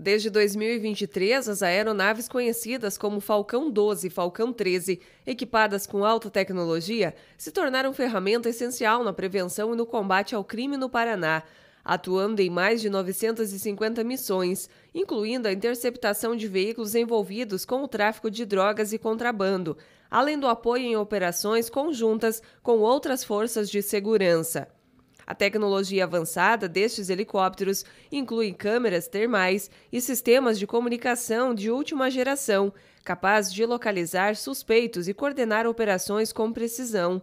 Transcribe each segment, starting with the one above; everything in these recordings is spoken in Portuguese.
Desde 2023, as aeronaves conhecidas como Falcão 12 e Falcão 13, equipadas com alta tecnologia, se tornaram ferramenta essencial na prevenção e no combate ao crime no Paraná, atuando em mais de 950 missões, incluindo a interceptação de veículos envolvidos com o tráfico de drogas e contrabando, além do apoio em operações conjuntas com outras forças de segurança. A tecnologia avançada destes helicópteros inclui câmeras termais e sistemas de comunicação de última geração, capazes de localizar suspeitos e coordenar operações com precisão.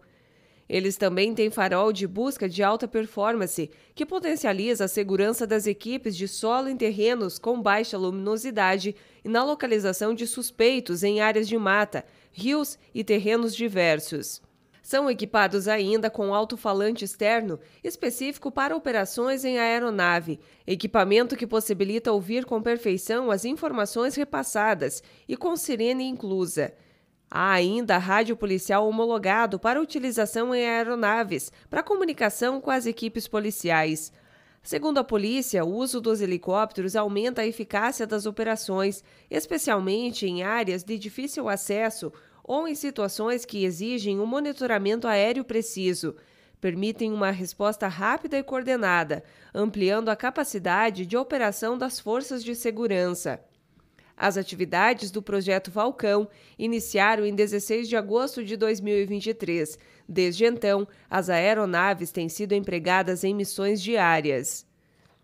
Eles também têm farol de busca de alta performance, que potencializa a segurança das equipes de solo em terrenos com baixa luminosidade e na localização de suspeitos em áreas de mata, rios e terrenos diversos. São equipados ainda com alto-falante externo específico para operações em aeronave, equipamento que possibilita ouvir com perfeição as informações repassadas e com sirene inclusa. Há ainda rádio policial homologado para utilização em aeronaves, para comunicação com as equipes policiais. Segundo a polícia, o uso dos helicópteros aumenta a eficácia das operações, especialmente em áreas de difícil acesso ou em situações que exigem um monitoramento aéreo preciso. Permitem uma resposta rápida e coordenada, ampliando a capacidade de operação das forças de segurança. As atividades do projeto Falcão iniciaram em 16 de agosto de 2023. Desde então, as aeronaves têm sido empregadas em missões diárias.